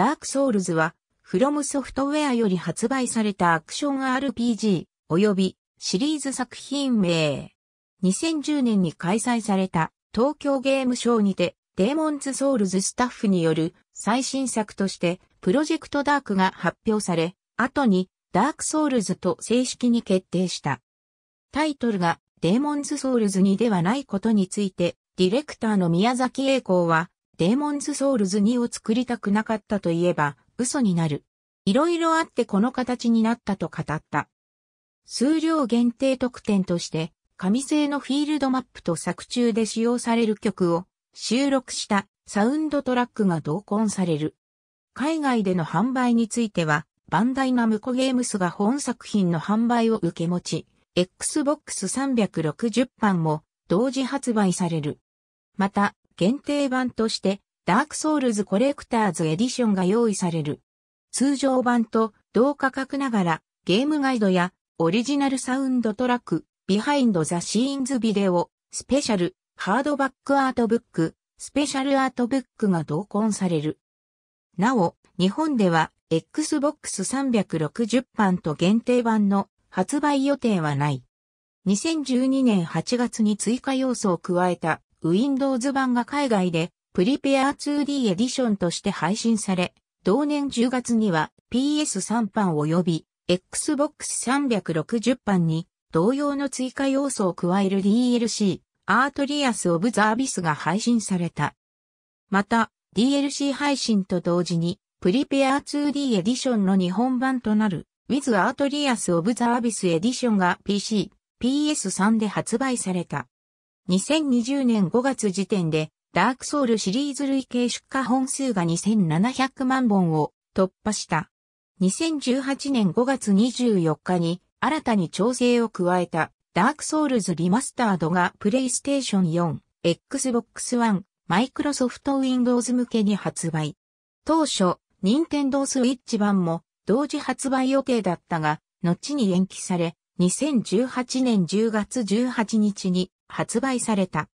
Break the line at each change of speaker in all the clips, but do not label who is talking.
ダークソウルズは、フロムソフトウェアより発売されたアクション RPG、及びシリーズ作品名。2010年に開催された東京ゲームショーにて、デーモンズ・ソウルズスタッフによる最新作として、プロジェクトダークが発表され、後にダークソウルズと正式に決定した。タイトルがデーモンズ・ソウルズにではないことについて、ディレクターの宮崎栄光は、デーモンズソウルズ2を作りたくなかったといえば嘘になる。いろいろあってこの形になったと語った。数量限定特典として、紙製のフィールドマップと作中で使用される曲を収録したサウンドトラックが同梱される。海外での販売については、バンダイナムコゲームスが本作品の販売を受け持ち、Xbox 360版も同時発売される。また、限定版として、ダークソウルズコレクターズエディションが用意される。通常版と同価格ながら、ゲームガイドやオリジナルサウンドトラック、ビハインドザシーンズビデオ、スペシャル、ハードバックアートブック、スペシャルアートブックが同梱される。なお、日本では Xbox 360版と限定版の発売予定はない。2012年8月に追加要素を加えた Windows 版が海外でプリペア 2D エディションとして配信され、同年10月には PS3 版及び Xbox 360版に同様の追加要素を加える DLC アートリアス・オブ・ザ・アビスが配信された。また DLC 配信と同時にプリペア 2D エディションの日本版となる With アートリアス・オブ・ザ・アビスエディションが PC、PS3 で発売された。2020年5月時点で、ダークソウルシリーズ累計出荷本数が2700万本を突破した。2018年5月24日に新たに調整を加えたダークソウルズリマスタードがプレイステーション4、Xbox One、Microsoft Windows 向けに発売。当初、Nintendo Switch 版も同時発売予定だったが、後に延期され、2018年10月18日に発売された。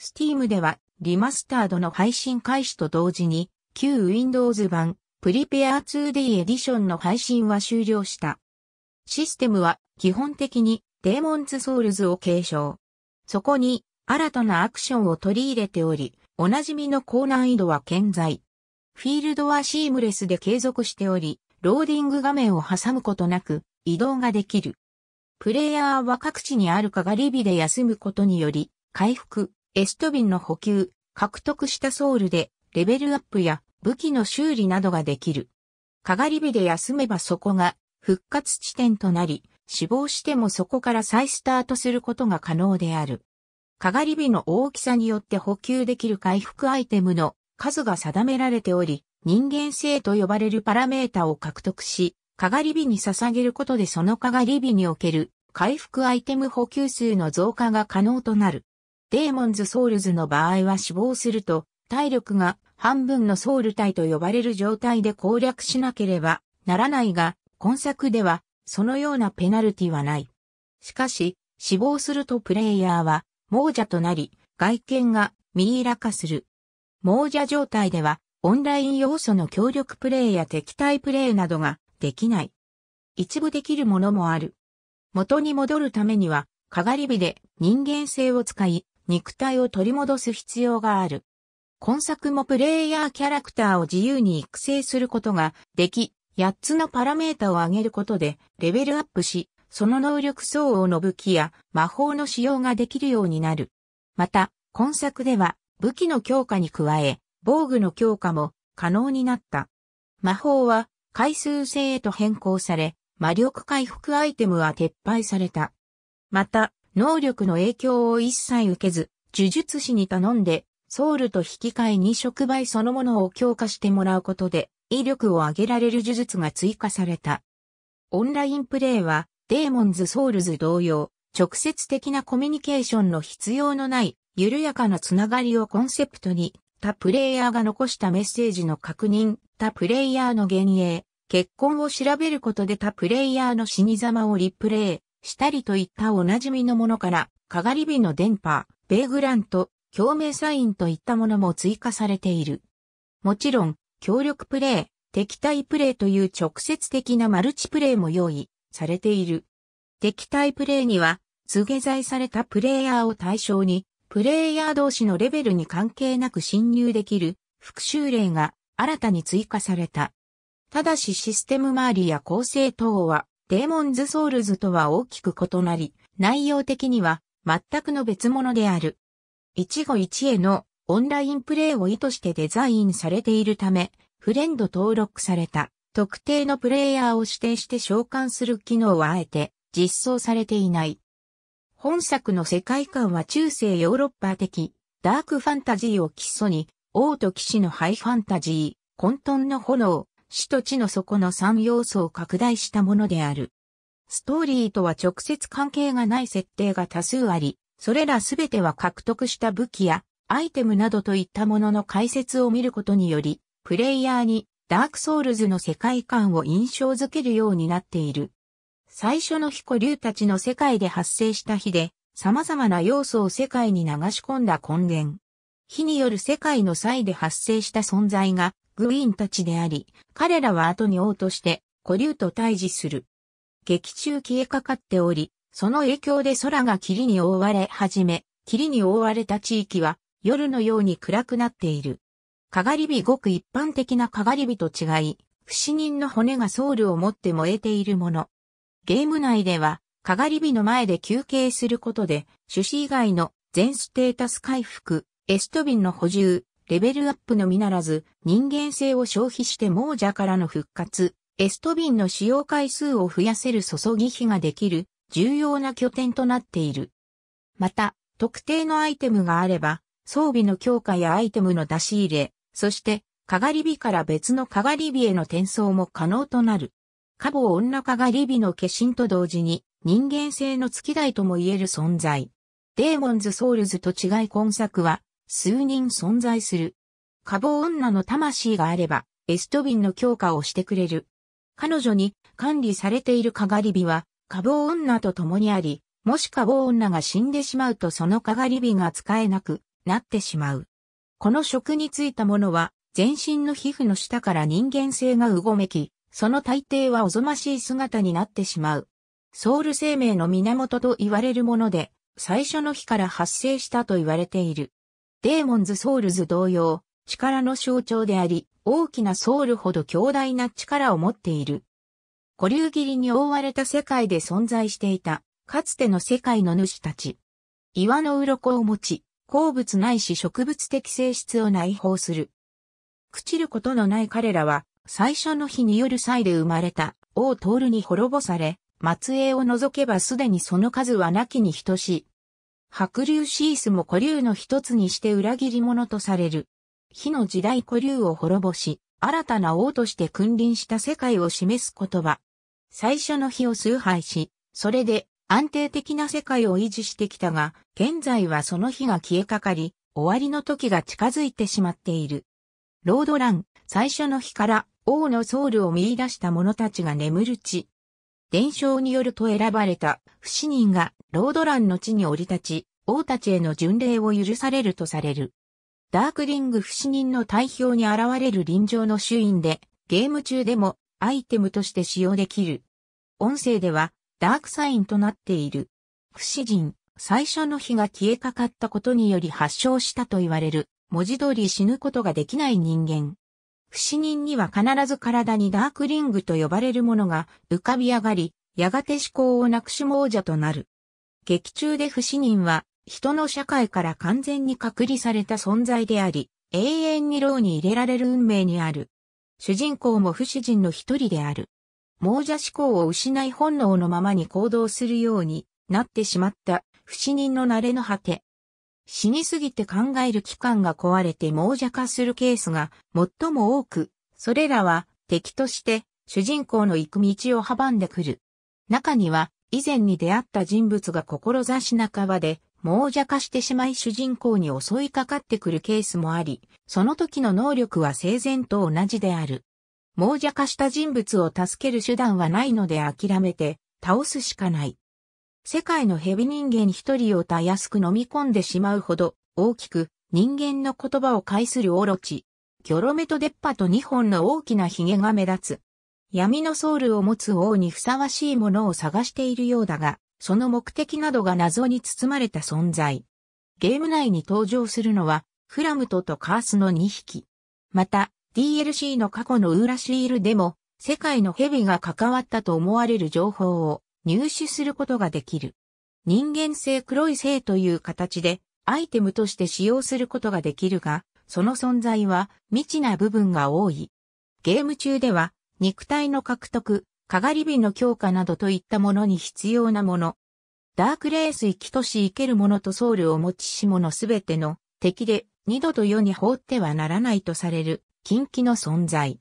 Steam ではリマスタードの配信開始と同時に旧 Windows 版プリペア 2D Edition の配信は終了した。システムは基本的にデーモンズソウルズを継承。そこに新たなアクションを取り入れており、おなじみの高難易度は健在。フィールドはシームレスで継続しており、ローディング画面を挟むことなく移動ができる。プレイヤーは各地にあるかがリビで休むことにより、回復、エストビンの補給、獲得したソウルで、レベルアップや武器の修理などができる。かがり火で休めばそこが復活地点となり、死亡してもそこから再スタートすることが可能である。かがり火の大きさによって補給できる回復アイテムの数が定められており、人間性と呼ばれるパラメータを獲得し、かがり火に捧げることでそのかがり火における回復アイテム補給数の増加が可能となる。デーモンズソウルズの場合は死亡すると、体力が半分のソウル体と呼ばれる状態で攻略しなければならないが、今作ではそのようなペナルティはない。しかし、死亡するとプレイヤーは亡者となり、外見がミイラ化する。亡者状態では、オンライン要素の協力プレイや敵対プレイなどができない。一部できるものもある。元に戻るためには、かがり火で人間性を使い、肉体を取り戻す必要がある。今作もプレイヤーキャラクターを自由に育成することができ、8つのパラメータを上げることでレベルアップし、その能力相応の武器や魔法の使用ができるようになる。また、今作では武器の強化に加え、防具の強化も可能になった。魔法は回数制へと変更され、魔力回復アイテムは撤廃された。また、能力の影響を一切受けず、呪術師に頼んで、ソウルと引き換えに触媒そのものを強化してもらうことで、威力を上げられる呪術が追加された。オンラインプレイは、デーモンズ・ソウルズ同様、直接的なコミュニケーションの必要のない、緩やかなつながりをコンセプトに、他プレイヤーが残したメッセージの確認、他プレイヤーの幻影、結婚を調べることで他プレイヤーの死に様をリプレイしたりといったおなじみのものから、かがり火の電波、ベーグラント、共鳴サインといったものも追加されている。もちろん、協力プレイ、敵対プレイという直接的なマルチプレイも用意されている。敵対プレイには、告げ罪されたプレイヤーを対象に、プレイヤー同士のレベルに関係なく侵入できる復習例が新たに追加された。ただしシステム周りや構成等はデーモンズソウルズとは大きく異なり、内容的には全くの別物である。一期一会のオンラインプレイを意図してデザインされているため、フレンド登録された特定のプレイヤーを指定して召喚する機能はあえて実装されていない。本作の世界観は中世ヨーロッパ的、ダークファンタジーを基礎に、王と騎士のハイファンタジー、混沌の炎、死と地の底の3要素を拡大したものである。ストーリーとは直接関係がない設定が多数あり、それらすべては獲得した武器やアイテムなどといったものの解説を見ることにより、プレイヤーにダークソウルズの世界観を印象づけるようになっている。最初の彦竜たちの世界で発生した火で、様々な要素を世界に流し込んだ根源。火による世界の際で発生した存在が、グイーンたちであり、彼らは後に王として、古竜と対峙する。劇中消えかかっており、その影響で空が霧に覆われ始め、霧に覆われた地域は夜のように暗くなっている。かがり火ごく一般的なかがり火と違い、不死人の骨がソウルを持って燃えているもの。ゲーム内では、かがり火の前で休憩することで、種子以外の全ステータス回復、エストビンの補充、レベルアップのみならず、人間性を消費して亡者からの復活、エストビンの使用回数を増やせる注ぎ火ができる、重要な拠点となっている。また、特定のアイテムがあれば、装備の強化やアイテムの出し入れ、そして、かがり火から別のかがり火への転送も可能となる。カボ女化がリビの化身と同時に人間性の付き台とも言える存在。デーモンズ・ソウルズと違い今作は数人存在する。カボ女の魂があればエストビンの強化をしてくれる。彼女に管理されているカガリビはカボ女と共にあり、もしカボ女が死んでしまうとそのカガリビが使えなくなってしまう。この職についたものは全身の皮膚の下から人間性がうごめき、その大抵はおぞましい姿になってしまう。ソウル生命の源と言われるもので、最初の日から発生したと言われている。デーモンズ・ソウルズ同様、力の象徴であり、大きなソウルほど強大な力を持っている。古流切りに覆われた世界で存在していた、かつての世界の主たち。岩の鱗を持ち、鉱物ないし植物的性質を内包する。朽ちることのない彼らは、最初の日による祭で生まれた王トールに滅ぼされ、末裔を除けばすでにその数はなきに等しい。白竜シースも古竜の一つにして裏切り者とされる。火の時代古竜を滅ぼし、新たな王として君臨した世界を示す言葉。最初の日を崇拝し、それで安定的な世界を維持してきたが、現在はその日が消えかかり、終わりの時が近づいてしまっている。ロードラン、最初の日から王のソウルを見出した者たちが眠る地。伝承によると選ばれた不死人がロードランの地に降り立ち、王たちへの巡礼を許されるとされる。ダークリング不死人の代表に現れる臨場の主因で、ゲーム中でもアイテムとして使用できる。音声ではダークサインとなっている。不死人、最初の日が消えかかったことにより発症したと言われる、文字通り死ぬことができない人間。不死人には必ず体にダークリングと呼ばれるものが浮かび上がり、やがて思考をなくし亡者となる。劇中で不死人は、人の社会から完全に隔離された存在であり、永遠に牢に入れられる運命にある。主人公も不死人の一人である。亡者思考を失い本能のままに行動するようになってしまった不死人の慣れの果て、死にすぎて考える器官が壊れて猛者化するケースが最も多く、それらは敵として主人公の行く道を阻んでくる。中には以前に出会った人物が志半ばで猛者化してしまい主人公に襲いかかってくるケースもあり、その時の能力は生前と同じである。猛者化した人物を助ける手段はないので諦めて倒すしかない。世界の蛇人間一人をたやすく飲み込んでしまうほど、大きく、人間の言葉を介するオロチ。ギョロメと出っ歯と二本の大きな髭が目立つ。闇のソウルを持つ王にふさわしいものを探しているようだが、その目的などが謎に包まれた存在。ゲーム内に登場するのは、フラムトとカースの2匹。また、DLC の過去のウーラシールでも、世界のヘビが関わったと思われる情報を入手することができる。人間性黒い性という形でアイテムとして使用することができるが、その存在は未知な部分が多い。ゲーム中では肉体の獲得、かがり火の強化などといったものに必要なもの。ダークレース生きとし生けるものとソウルを持ちし者すべての敵で二度と世に放ってはならないとされる禁忌の存在。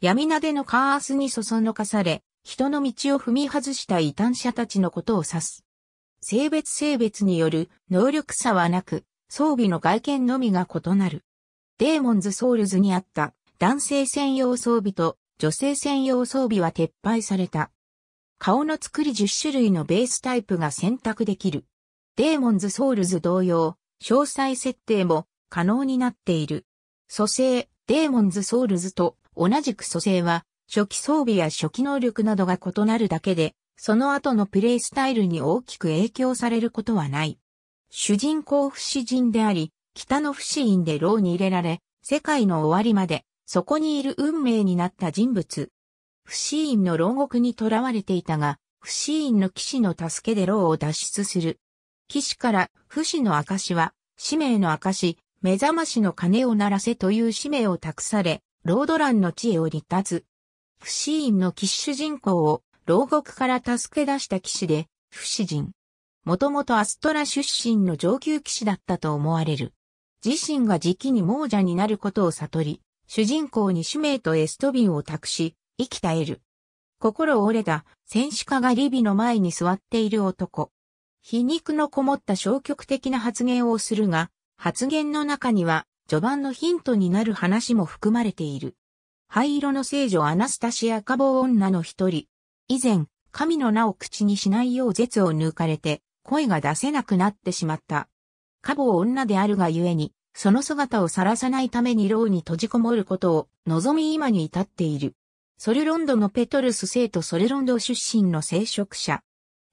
闇なでのカースにそそのかされ、人の道を踏み外した異端者たちのことを指す。性別性別による能力差はなく、装備の外見のみが異なる。デーモンズ・ソウルズにあった男性専用装備と女性専用装備は撤廃された。顔の作り10種類のベースタイプが選択できる。デーモンズ・ソウルズ同様、詳細設定も可能になっている。蘇生、デーモンズ・ソウルズと同じく蘇生は初期装備や初期能力などが異なるだけで、その後のプレイスタイルに大きく影響されることはない。主人公不死人であり、北の不死院で牢に入れられ、世界の終わりまで、そこにいる運命になった人物。不死院の牢獄に囚われていたが、不死院の騎士の助けで牢を脱出する。騎士から不死の証は、使命の証、目覚ましの鐘を鳴らせという使命を託され、ロードランの地へ降り立つ。不死院の騎士主人公を牢獄から助け出した騎士で、不死人。もともとアストラ出身の上級騎士だったと思われる。自身が時期に亡者になることを悟り、主人公に使命とエストビンを託し、生きたえる。心折れた戦士家がリビの前に座っている男。皮肉のこもった消極的な発言をするが、発言の中には序盤のヒントになる話も含まれている。灰色の聖女アナスタシア・カボ女の一人。以前、神の名を口にしないよう絶を抜かれて、声が出せなくなってしまった。カボ女であるがゆえに、その姿を晒さないために牢に閉じこもることを望み今に至っている。ソルロンドのペトルス生徒ソルロンド出身の聖職者。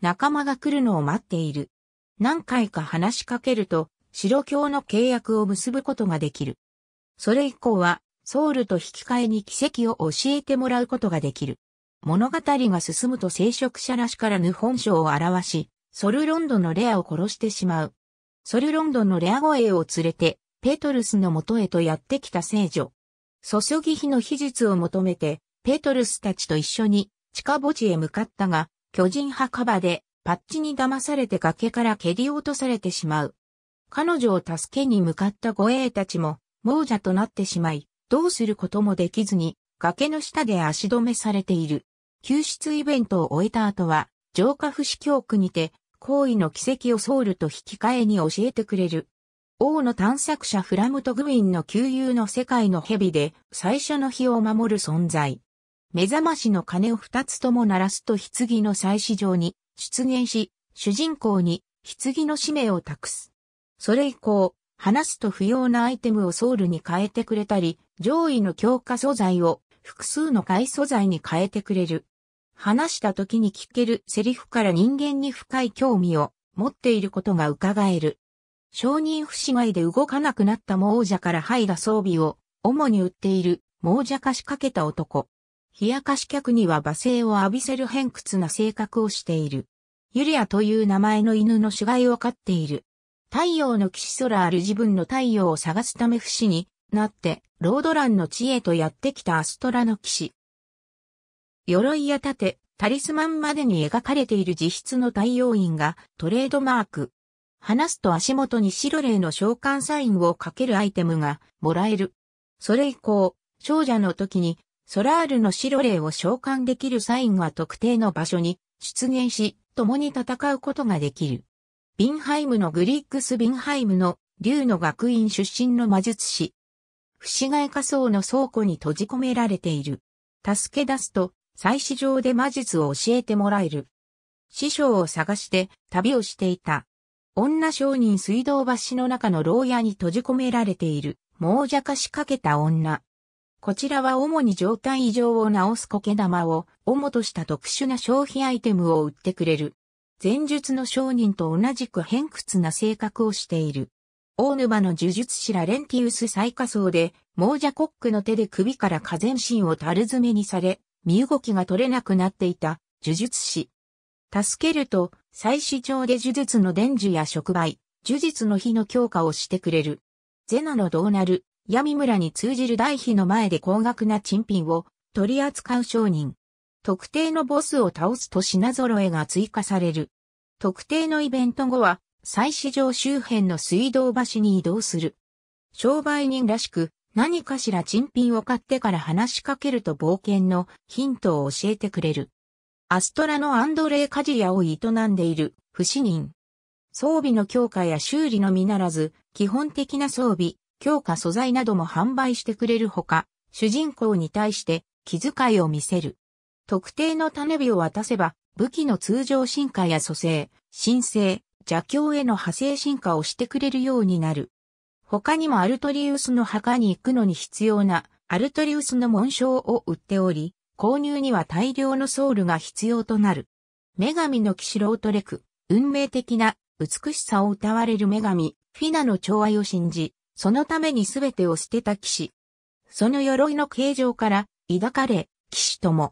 仲間が来るのを待っている。何回か話しかけると、白教の契約を結ぶことができる。それ以降は、ソウルと引き換えに奇跡を教えてもらうことができる。物語が進むと聖職者らしからぬ本性を表し、ソルロンドのレアを殺してしまう。ソルロンドのレア護衛を連れて、ペトルスの元へとやってきた聖女。注ぎ火の秘術を求めて、ペトルスたちと一緒に地下墓地へ向かったが、巨人墓場でパッチに騙されて崖から蹴り落とされてしまう。彼女を助けに向かった護衛たちも亡者となってしまい、どうすることもできずに、崖の下で足止めされている。救出イベントを終えた後は、浄化不死教区にて、行為の奇跡をソウルと引き換えに教えてくれる。王の探索者フラムトグウィンの旧友の世界の蛇で、最初の日を守る存在。目覚ましの鐘を二つとも鳴らすと棺の祭祀場に出現し、主人公に棺の使命を託す。それ以降、話すと不要なアイテムをソウルに変えてくれたり、上位の強化素材を複数の外素材に変えてくれる。話した時に聞けるセリフから人間に深い興味を持っていることが伺える。承認不死外で動かなくなった亡者から剥いだ装備を主に売っている亡者化しかけた男。冷やかし客には罵声を浴びせる偏屈な性格をしている。ユリアという名前の犬の死骸を飼っている。太陽の騎士ソラール自分の太陽を探すため不死になって、ロードランの地へとやってきたアストラの騎士。鎧や盾、タリスマンまでに描かれている自筆の太陽院がトレードマーク。話すと足元に白霊の召喚サインをかけるアイテムがもらえる。それ以降、少女の時にソラールの白霊を召喚できるサインは特定の場所に出現し、共に戦うことができる。ビンハイムのグリックス・ビンハイムの竜の学院出身の魔術師。不死骸仮想の倉庫に閉じ込められている。助け出すと、祭祀場で魔術を教えてもらえる。師匠を探して旅をしていた。女商人水道橋の中の牢屋に閉じ込められている、猛者化しかけた女。こちらは主に状態異常を治す苔玉を主とした特殊な消費アイテムを売ってくれる。前述の商人と同じく偏屈な性格をしている。大沼の呪術師ラレンティウス最下層で、猛者コックの手で首から下全身を樽詰めにされ、身動きが取れなくなっていた呪術師。助けると、祭祀場で呪術の伝授や触媒、呪術の火の強化をしてくれる。ゼナの道なる、闇村に通じる大火の前で高額な珍品を取り扱う商人。特定のボスを倒すと品揃えが追加される。特定のイベント後は、再市場周辺の水道橋に移動する。商売人らしく、何かしら珍品を買ってから話しかけると冒険のヒントを教えてくれる。アストラのアンドレイ・カジヤを営んでいる不死人。装備の強化や修理のみならず、基本的な装備、強化素材なども販売してくれるほか、主人公に対して気遣いを見せる。特定の種火を渡せば、武器の通常進化や蘇生、新生、邪教への派生進化をしてくれるようになる。他にもアルトリウスの墓に行くのに必要なアルトリウスの紋章を売っており、購入には大量のソウルが必要となる。女神の騎士ロートレク、運命的な美しさを歌われる女神、フィナの寵愛を信じ、そのために全てを捨てた騎士。その鎧の形状から、抱かれ、騎士とも、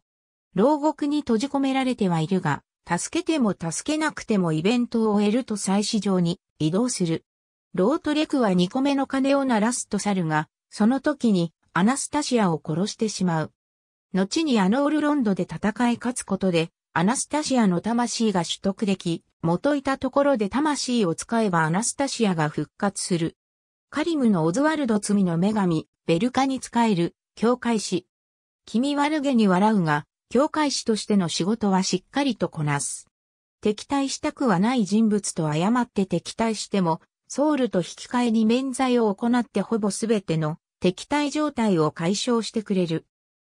牢獄に閉じ込められてはいるが、助けても助けなくてもイベントを終えると再市場に移動する。ロートレクは2個目の鐘を鳴らすと去るが、その時にアナスタシアを殺してしまう。後にアノールロンドで戦い勝つことで、アナスタシアの魂が取得でき、元いたところで魂を使えばアナスタシアが復活する。カリムのオズワルド罪の女神、ベルカに仕える、教会師。君悪げに笑うが、教会師としての仕事はしっかりとこなす。敵対したくはない人物と誤って敵対しても、ソウルと引き換えに免罪を行ってほぼすべての敵対状態を解消してくれる。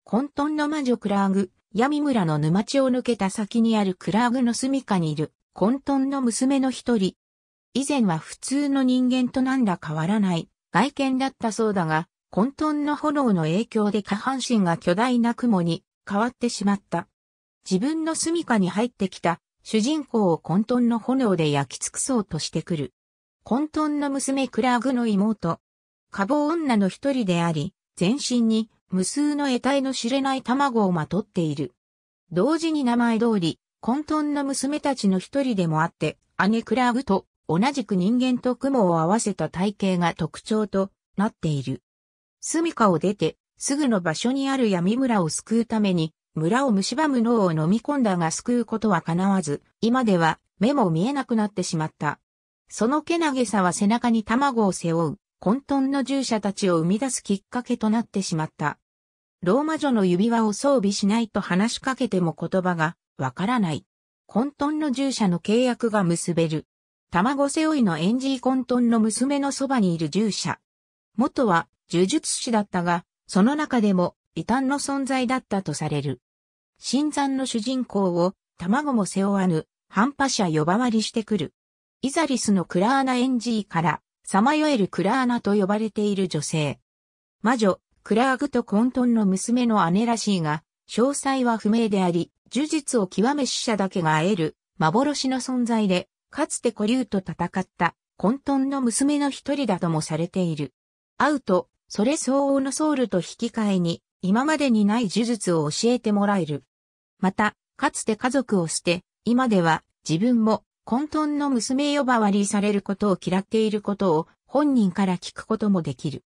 混沌の魔女クラーグ、闇村の沼地を抜けた先にあるクラーグの住処にいる混沌の娘の一人。以前は普通の人間となんら変わらない外見だったそうだが、混沌の炎の影響で下半身が巨大な雲に変わってしまった。自分の住処に入ってきた主人公を混沌の炎で焼き尽くそうとしてくる。混沌の娘クラーグの妹。カボ女の一人であり、全身に無数の得体の知れない卵をまとっている。同時に名前通り、混沌の娘たちの一人でもあって、姉クラーグと同じく人間と雲を合わせた体型が特徴となっている。住処を出てすぐの場所にある闇村を救うために、村を蝕む脳を飲み込んだが救うことは叶わず、今では目も見えなくなってしまった。そのけなげさは背中に卵を背負う、混沌の従者たちを生み出すきっかけとなってしまった。ローマ女の指輪を装備しないと話しかけても言葉がわからない。混沌の従者の契約が結べる。卵背負いのエンジー混沌の娘のそばにいる従者。元は呪術師だったが、その中でも異端の存在だったとされる。新山の主人公を卵も背負わぬ半端者呼ばわりしてくる。イザリスのクラーナエンジからさまよえるクラーナと呼ばれている女性。魔女、クラーグと混沌の娘の姉らしいが、詳細は不明であり、呪術を極め死者だけが会える幻の存在で、かつて古竜と戦った混沌の娘の一人だともされている。会うとそれ相応のソウルと引き換えに、今までにない呪術を教えてもらえる。また、かつて家族を捨て、今では自分も混沌の娘呼ばわりされることを嫌っていることを本人から聞くこともできる。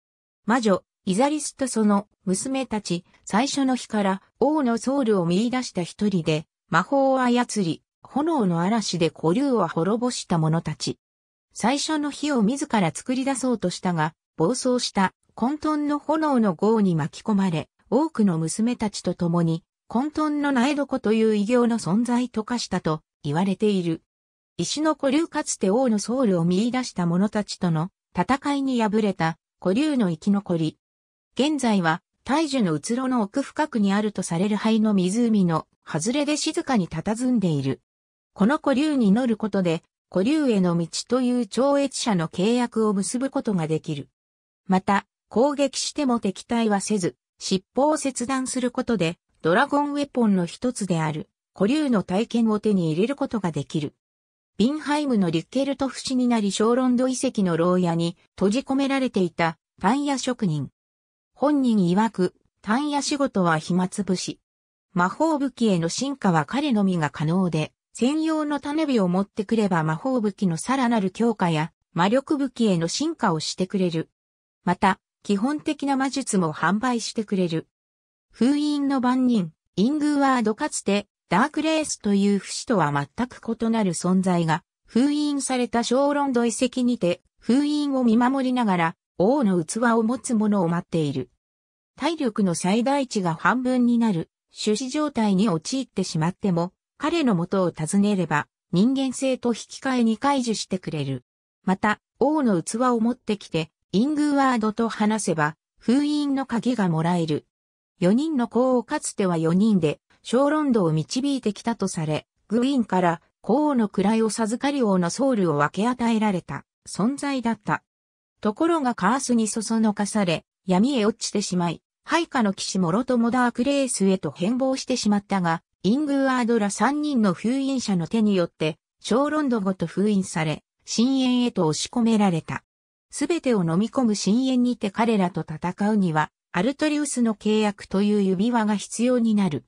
魔女、イザリスとその娘たち、最初の日から王のソウルを見出した一人で、魔法を操り、炎の嵐で古竜を滅ぼした者たち。最初の日を自ら作り出そうとしたが、暴走した混沌の炎の号に巻き込まれ、多くの娘たちと共に、混沌の苗床という異形の存在と化したと言われている。石の古流かつて王のソウルを見出した者たちとの戦いに敗れた古流の生き残り。現在は大樹の虚ろの奥深くにあるとされる灰の湖の外れで静かに佇んでいる。この古流に乗ることで古流への道という超越者の契約を結ぶことができる。また、攻撃しても敵対はせず、尻尾を切断することで、ドラゴンウェポンの一つである、古竜の体験を手に入れることができる。ビンハイムのリッケルトフ氏になり小ロンド遺跡の牢屋に閉じ込められていたパン屋職人。本人曰く、タンヤ仕事は暇つぶし。魔法武器への進化は彼のみが可能で、専用の種火を持ってくれば魔法武器のさらなる強化や魔力武器への進化をしてくれる。また、基本的な魔術も販売してくれる。封印の番人、イングワードかつて、ダークレースという不死とは全く異なる存在が、封印された小ロンド遺跡にて、封印を見守りながら、王の器を持つ者を待っている。体力の最大値が半分になる、種子状態に陥ってしまっても、彼の元を訪ねれば、人間性と引き換えに解除してくれる。また、王の器を持ってきて、イングワードと話せば、封印の鍵がもらえる。4人の子をかつては4人で、小ロンドを導いてきたとされ、グイィンから子王の位を授かり王のソウルを分け与えられた存在だった。ところがカースにそそのかされ、闇へ落ちてしまい、配下の騎士モロトモダークレースへと変貌してしまったが、イングワードら3人の封印者の手によって、小ロンドごと封印され、深淵へと押し込められた。すべてを飲み込む深淵にて彼らと戦うには、アルトリウスの契約という指輪が必要になる。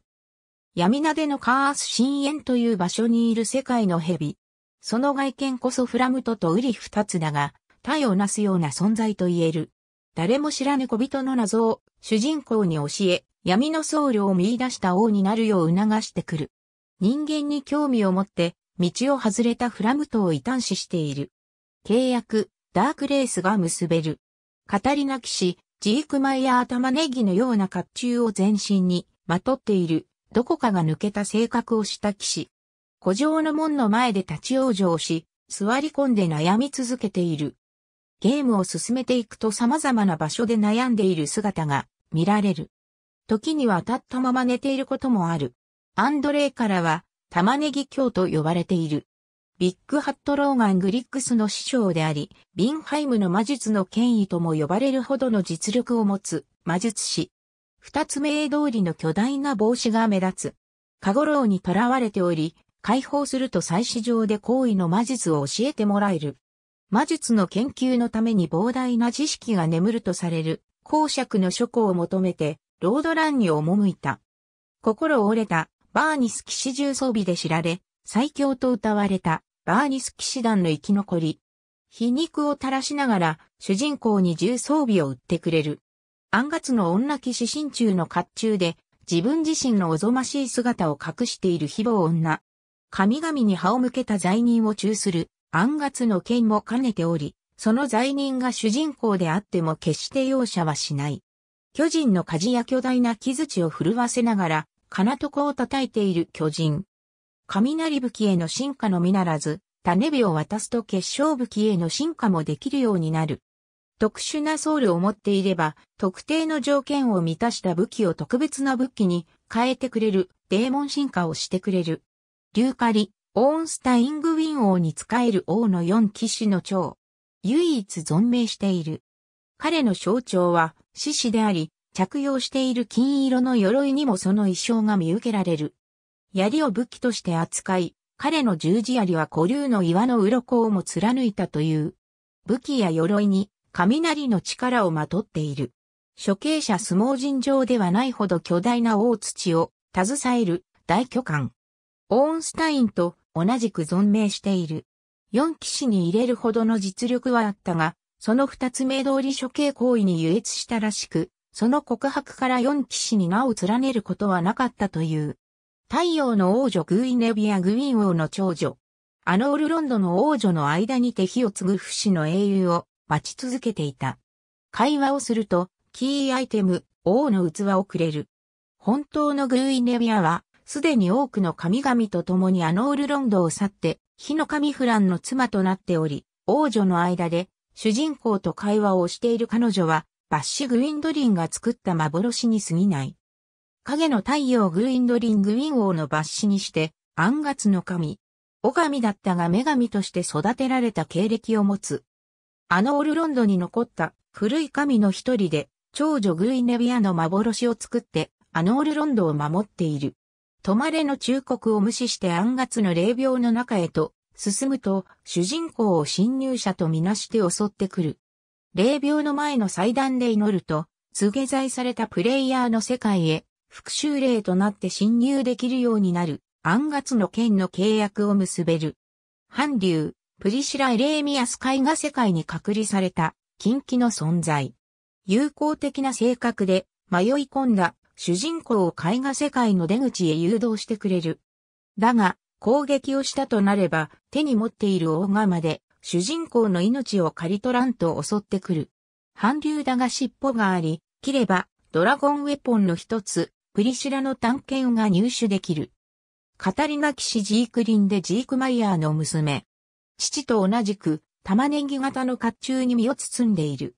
闇名でのカース深淵という場所にいる世界の蛇。その外見こそフラムトとウリ二つだが、体をなすような存在と言える。誰も知らぬ小人の謎を主人公に教え、闇の僧侶を見出した王になるよう促してくる。人間に興味を持って、道を外れたフラムトを異端視している。契約、ダークレースが結べる。語りなきし、ジークマイヤー玉ねぎのような甲冑を全身にまとっている、どこかが抜けた性格をした騎士。古城の門の前で立ち往生し、座り込んで悩み続けている。ゲームを進めていくと様々な場所で悩んでいる姿が見られる。時には立ったまま寝ていることもある。アンドレイからは玉ねぎ卿と呼ばれている。ビッグハット・ローガン・グリックスの師匠であり、ビンハイムの魔術の権威とも呼ばれるほどの実力を持つ魔術師。二つ目通りの巨大な帽子が目立つ。カゴローに囚われており、解放すると祭祀上で行為の魔術を教えてもらえる。魔術の研究のために膨大な知識が眠るとされる、公爵の書庫を求めて、ロードランに赴いた。心折れた、バーニス騎士重装備で知られ、最強と謳われたバーニス騎士団の生き残り。皮肉を垂らしながら主人公に重装備を売ってくれる。暗月の女騎士心中の甲冑で自分自身のおぞましい姿を隠している非暴女。神々に歯を向けた罪人を中する暗月の剣も兼ねており、その罪人が主人公であっても決して容赦はしない。巨人の鍛冶や巨大な木槌を震わせながら、金床を叩いている巨人。雷武器への進化のみならず、種火を渡すと結晶武器への進化もできるようになる。特殊なソウルを持っていれば、特定の条件を満たした武器を特別な武器に変えてくれる、デーモン進化をしてくれる。リューカリ、オーンスタイングウィン王に仕える王の四騎士の長。唯一存命している。彼の象徴は獅子であり、着用している金色の鎧にもその衣装が見受けられる。槍を武器として扱い、彼の十字槍は古流の岩の鱗をも貫いたという。武器や鎧に雷の力をまとっている。処刑者相撲尋常ではないほど巨大な大土を携える大巨漢。オーンスタインと同じく存命している。四騎士に入れるほどの実力はあったが、その二つ目通り処刑行為に優越したらしく、その告白から四騎士に名を連ねることはなかったという。太陽の王女グイネビア・グウィン王の長女。アノール・ロンドの王女の間に敵を継ぐ不死の英雄を待ち続けていた。会話をすると、キーアイテム、王の器をくれる。本当のグイネビアは、すでに多くの神々と共にアノールロンドを去って、火の神フランの妻となっており、王女の間で主人公と会話をしている彼女は、バッシュ・グウィンドリンが作った幻に過ぎない。影の太陽グインドリングウィン王の抜子にして、アンガツの神。オガミだったが女神として育てられた経歴を持つ。あのオルロンドに残った古い神の一人で、長女グイネビアの幻を作って、あのオルロンドを守っている。止まれの忠告を無視してアンガツの霊廟の中へと進むと、主人公を侵入者とみなして襲ってくる。霊廟の前の祭壇で祈ると、告げ罪されたプレイヤーの世界へ復讐令となって侵入できるようになる、暗月の剣の契約を結べる。韓流、プリシラ・エレーミアス海画世界に隔離された、近畿の存在。友好的な性格で、迷い込んだ、主人公を絵画世界の出口へ誘導してくれる。だが、攻撃をしたとなれば、手に持っている大釜で、主人公の命を刈り取らんと襲ってくる。韓流だが尻尾があり、切れば、ドラゴンウェポンの一つ、プリシラの探検が入手できる。カタリナ騎士ジークリンでジークマイヤーの娘。父と同じく玉ねぎ型の甲冑に身を包んでいる。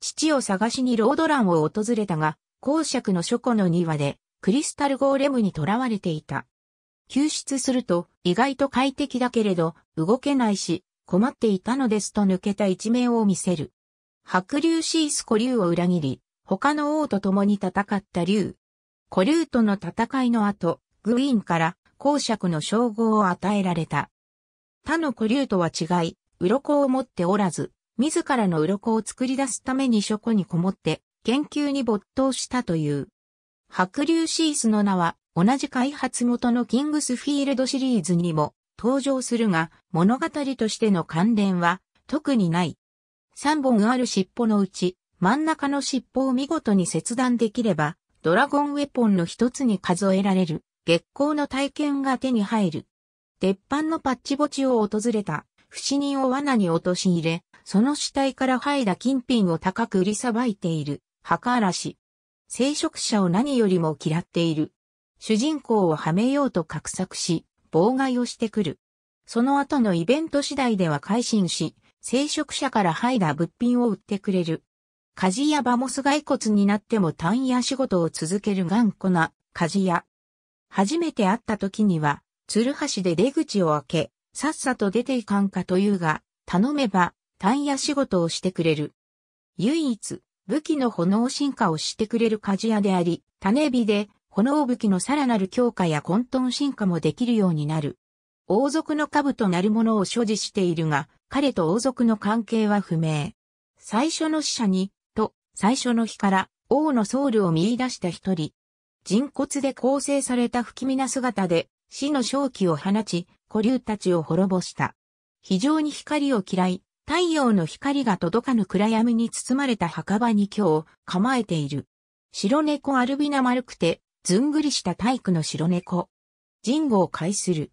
父を探しにロードランを訪れたが、公爵の書庫の庭でクリスタルゴーレムに囚われていた。救出すると意外と快適だけれど動けないし困っていたのですと抜けた一面を見せる。白竜シースコ竜を裏切り、他の王と共に戦った竜、コルートの戦いの後、グリーンから公爵の称号を与えられた。他のコリュートは違い、鱗を持っておらず、自らの鱗を作り出すために書庫にこもって、研究に没頭したという。白竜シースの名は、同じ開発元のキングスフィールドシリーズにも登場するが、物語としての関連は特にない。3本ある尻尾のうち、真ん中の尻尾を見事に切断できれば、ドラゴンウェポンの一つに数えられる月光の体験が手に入る。鉄板のパッチ墓地を訪れた不死人を罠に落とし入れ、その死体から剥いた金品を高く売りさばいている墓嵐。聖職者を何よりも嫌っている。主人公をはめようと画策し、妨害をしてくる。その後のイベント次第では改心し、聖職者から剥いだ物品を売ってくれる。鍛冶屋バモス骸骨になっても単野仕事を続ける頑固な鍛冶屋。初めて会った時には、鶴橋で出口を開け、さっさと出ていかんかというが、頼めば、単野仕事をしてくれる。唯一、武器の炎進化をしてくれる鍛冶屋であり、種火で、炎武器のさらなる強化や混沌進化もできるようになる。王族の株となるものを所持しているが、彼と王族の関係は不明。最初の死者に、最初の日から王の僧侶を見出した一人。人骨で構成された不気味な姿で死の正気を放ち、古竜たちを滅ぼした。非常に光を嫌い、太陽の光が届かぬ暗闇に包まれた墓場に今日構えている。白猫アルビナ丸くて、ずんぐりした体育の白猫。人語を介する。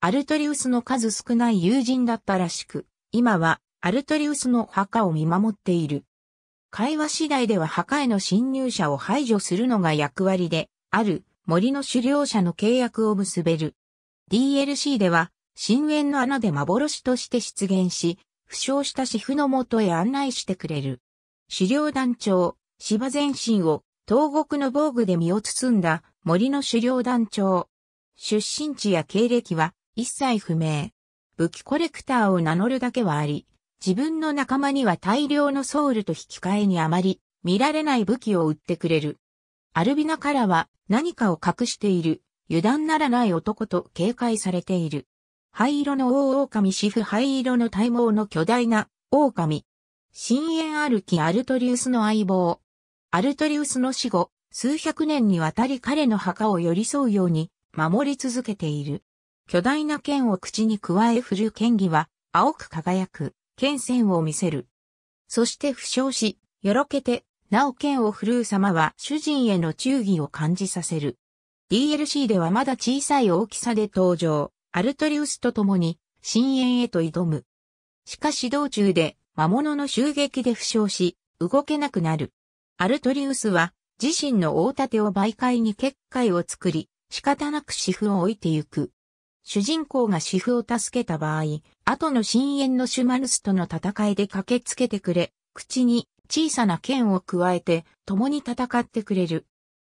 アルトリウスの数少ない友人だったらしく、今はアルトリウスの墓を見守っている。会話次第では墓への侵入者を排除するのが役割で、ある森の狩猟者の契約を結べる。DLC では、深淵の穴で幻として出現し、負傷した死婦のもとへ案内してくれる。狩猟団長、芝全身を東国の防具で身を包んだ森の狩猟団長。出身地や経歴は一切不明。武器コレクターを名乗るだけはあり、自分の仲間には大量のソウルと引き換えにあまり見られない武器を売ってくれる。アルビナからは何かを隠している、油断ならない男と警戒されている。灰色の大狼シフ灰色の体毛の巨大な狼。深淵あるアルトリウスの相棒。アルトリウスの死後、数百年にわたり彼の墓を寄り添うように守り続けている。巨大な剣を口に加え振る剣技は青く輝く。剣線を見せる。そして負傷し、よろけて、なお剣を振るう様は主人への忠義を感じさせる。DLC ではまだ小さい大きさで登場、アルトリウスと共に、深淵へと挑む。しかし道中で、魔物の襲撃で負傷し、動けなくなる。アルトリウスは、自身の大盾を媒介に結界を作り、仕方なくシ符を置いてゆく。主人公が主婦を助けた場合、後の深淵のシュマルスとの戦いで駆けつけてくれ、口に小さな剣を加えて共に戦ってくれる。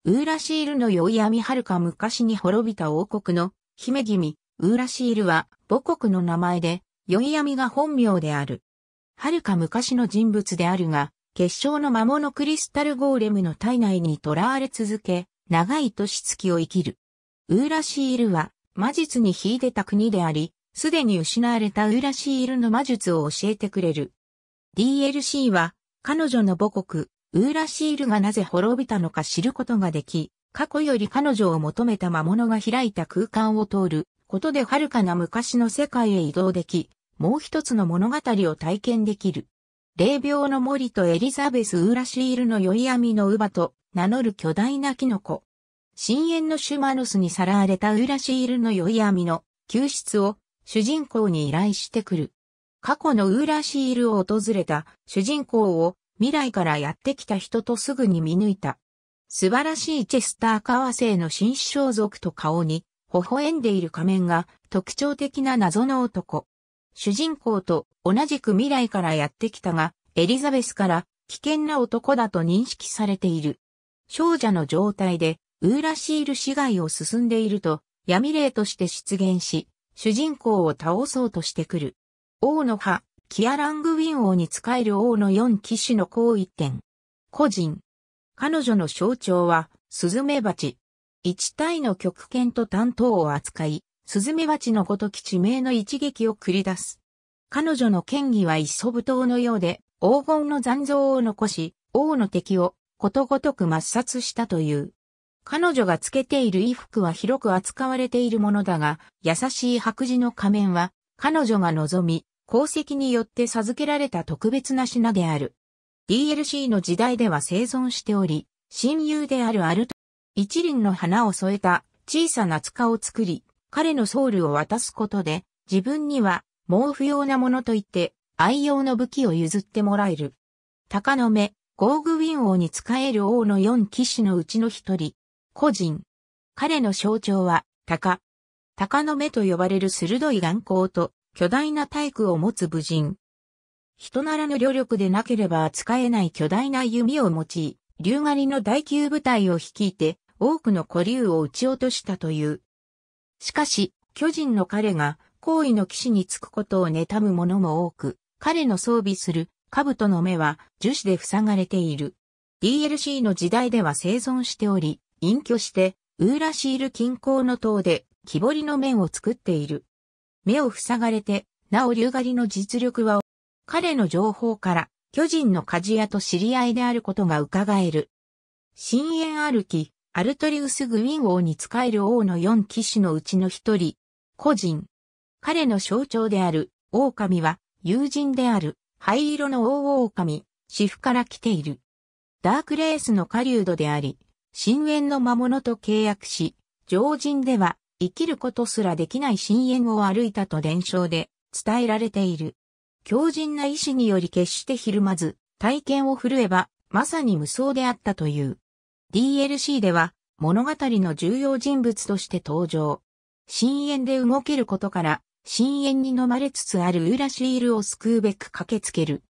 ウーラシールのい闇遥か昔に滅びた王国の姫君、ウーラシールは母国の名前で、い闇が本名である。遥か昔の人物であるが、結晶の魔物クリスタルゴーレムの体内に囚われ続け、長い年月を生きる。ウーラシールは魔術に秀でた国であり、すでに失われたウーラシールの魔術を教えてくれる。DLC は、彼女の母国、ウーラシールがなぜ滅びたのか知ることができ、過去より彼女を求めた魔物が開いた空間を通ることで遥かな昔の世界へ移動でき、もう一つの物語を体験できる。霊廟の森とエリザベス・ウーラシールの宵闇の乳母と名乗る巨大なキノコ。深淵のシュマノスにさらわれたウーラシールのい網の救出を主人公に依頼してくる。過去のウーラシールを訪れた主人公を未来からやってきた人とすぐに見抜いた。素晴らしいチェスター革製の新種装束と顔に微笑んでいる仮面が特徴的な謎の男。主人公と同じく未来からやってきたが、エリザベスから危険な男だと認識されている。少女の状態でウーラシール市街を進んでいると、闇霊として出現し、主人公を倒そうとしてくる。王の派、キアラングウィン王に仕える王の四騎士の行意点。個人。彼女の象徴は、スズメバチ。一体の極限と担当を扱い、スズメバチのごとき地名の一撃を繰り出す。彼女の剣技は一祖武島のようで、黄金の残像を残し、王の敵をことごとく抹殺したという。彼女が着けている衣服は広く扱われているものだが、優しい白磁の仮面は、彼女が望み、功績によって授けられた特別な品である。DLC の時代では生存しており、親友であるアルト、一輪の花を添えた小さな塚を作り、彼のソウルを渡すことで、自分には、もう不要なものといって、愛用の武器を譲ってもらえる。鷹の目、ゴーグウィン王に仕える王の四騎士のうちの一人、個人。彼の象徴は、鷹。鷹の目と呼ばれる鋭い眼光と、巨大な体育を持つ武人。人ならぬ旅力でなければ扱えない巨大な弓を用い、竜狩りの大級部隊を率いて、多くの古竜を撃ち落としたという。しかし、巨人の彼が、行為の騎士につくことを妬む者も多く、彼の装備する、兜の目は、樹脂で塞がれている。DLC の時代では生存しており、隠居して、ウーラシール近郊の塔で木彫りの面を作っている。目を塞がれて、なお竜狩りの実力は、彼の情報から、巨人の鍛冶屋と知り合いであることが伺える。深淵歩き、アルトリウス・グウィン王に仕える王の四騎士のうちの一人、個人。彼の象徴である、狼は、友人である、灰色の大狼、シフから来ている。ダークレースの狩人であり、深淵の魔物と契約し、常人では生きることすらできない深淵を歩いたと伝承で伝えられている。強靭な意志により決してひるまず、体験を振るえば、まさに無双であったという。DLC では、物語の重要人物として登場。深淵で動けることから、深淵に飲まれつつあるウーラシールを救うべく駆けつける。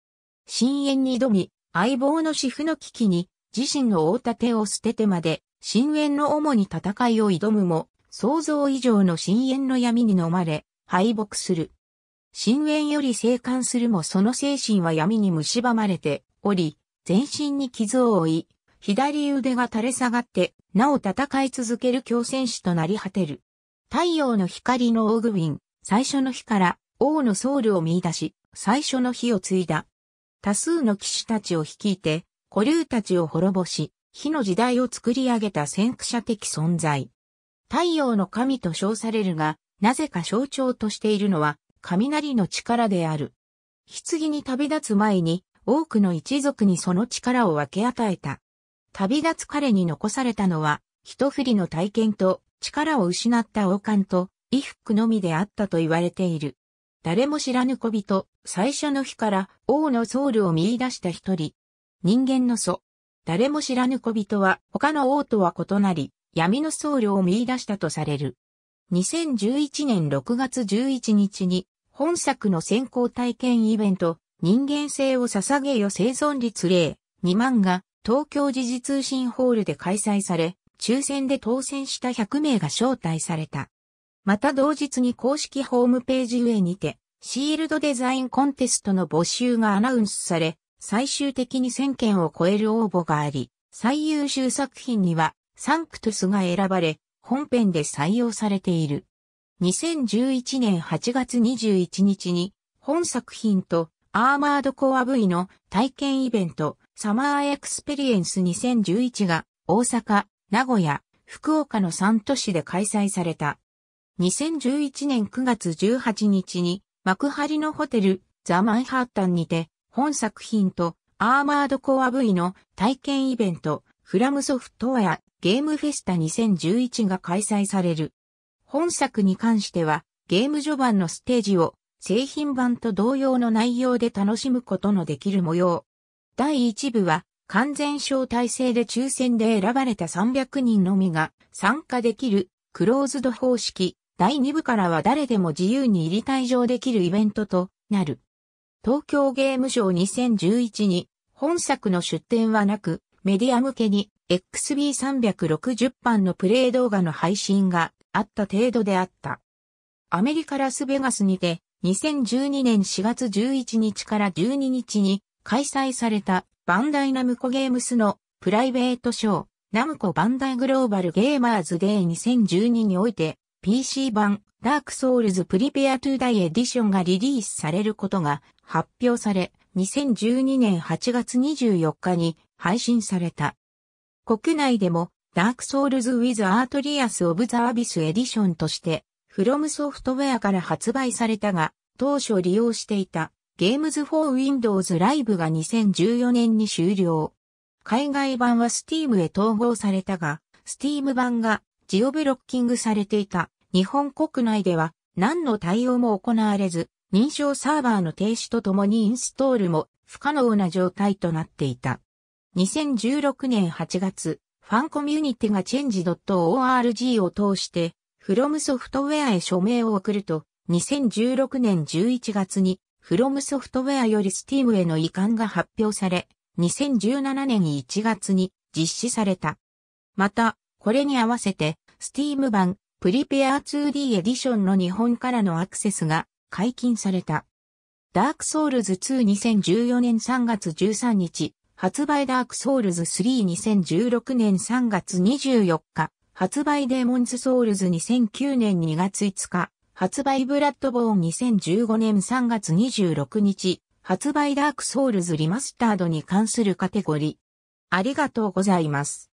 深淵に挑み、相棒のシフの危機に自身の大盾を捨ててまで、深淵の主に戦いを挑むも、想像以上の深淵の闇に飲まれ、敗北する。深淵より生還するもその精神は闇に蝕まれており、全身に傷を負い、左腕が垂れ下がって、なお戦い続ける強戦士となり果てる。太陽の光のオーグウィン、最初の日から王のソウルを見出し、最初の日を継いだ。多数の騎士たちを率いて、古竜たちを滅ぼし、火の時代を作り上げた先駆者的存在。太陽の神と称されるが、なぜか象徴としているのは、雷の力である。棺に旅立つ前に、多くの一族にその力を分け与えた。旅立つ彼に残されたのは、一振りの体験と、力を失った王冠と、衣服のみであったと言われている。誰も知らぬ小人、最初の日から王のソウルを見出した一人、人間の祖。誰も知らぬ小人は他の王とは異なり、闇の僧侶を見出したとされる。2011年6月11日に、本作の先行体験イベント、人間性を捧げよ生存率例2万が、東京時事通信ホールで開催され、抽選で当選した100名が招待された。また同日に公式ホームページ上にて、シールドデザインコンテストの募集がアナウンスされ、最終的に1000件を超える応募があり、最優秀作品にはサンクトゥスが選ばれ、本編で採用されている。2011年8月21日に本作品とアーマードコア V の体験イベントサマーエクスペリエンス2011が大阪、名古屋、福岡の3都市で開催された。2011年9月18日に幕張のホテルザ・マンハッタンにて本作品とアーマードコア V の体験イベント、フラムソフトウェアゲームフェスタ2011が開催される。本作に関しては、ゲーム序盤のステージを製品版と同様の内容で楽しむことのできる模様。第1部は完全招待制で抽選で選ばれた300人のみが参加できるクローズド方式。第2部からは誰でも自由に入り退場できるイベントとなる。東京ゲームショー2011に本作の出展はなく、メディア向けに XB360 版のプレイ動画の配信があった程度であった。アメリカラスベガスにて2012年4月11日から12日に開催されたバンダイナムコゲームスのプライベートショーナムコバンダイグローバルゲーマーズデー2012において PC 版ダークソウルズプリペアトゥダイエディションがリリースされることが発表され、2012年8月24日に配信された。国内でもダークソウルズウィズアートリアスオブザアビスエディションとして、フロムソフトウェアから発売されたが、当初利用していたゲームズフォーウィンドウズ・ライブが2014年に終了。海外版はスティームへ統合されたが、スティーム版がジオブロッキングされていた。日本国内では何の対応も行われず、認証サーバーの停止とともにインストールも不可能な状態となっていた。2016年8月、ファンコミュニティがチェンジ o r g を通して、フロムソフトウェアへ署名を送ると、2016年11月に、フロムソフトウェアより Steam への移管が発表され、2017年1月に実施された。また、これに合わせて、Steam 版プリペア 2D エディションの日本からのアクセスが解禁された。ダークソウルズ22014年3月13日、発売ダークソウルズ32016年3月24日、発売デーモンズソウルズ2009年2月5日、発売ブラッドボーン2015年3月26日、発売ダークソウルズリマスタードに関するカテゴリー。ありがとうございます。